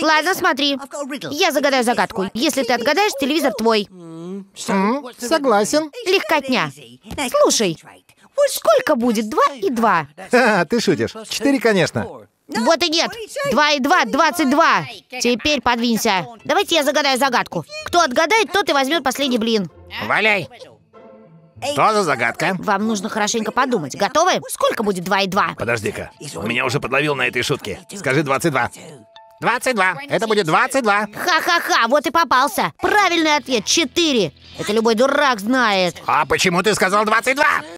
Ладно, смотри. Я загадаю загадку. Если ты отгадаешь, телевизор твой. Mm, М, согласен. Легкотня. Слушай, сколько будет два и два? Ха, ты шутишь. Четыре, конечно. Вот и нет. Два и два, двадцать два. Теперь подвинься. Давайте я загадаю загадку. Кто отгадает, тот и возьмет последний блин. Валяй. Что за загадка? Вам нужно хорошенько подумать. Готовы? Сколько будет 2 и 2? Подожди-ка, он меня уже подловил на этой шутке. Скажи 22. 22. Это будет 22. Ха-ха-ха, вот и попался. Правильный ответ 4. Это любой дурак знает. А почему ты сказал 22?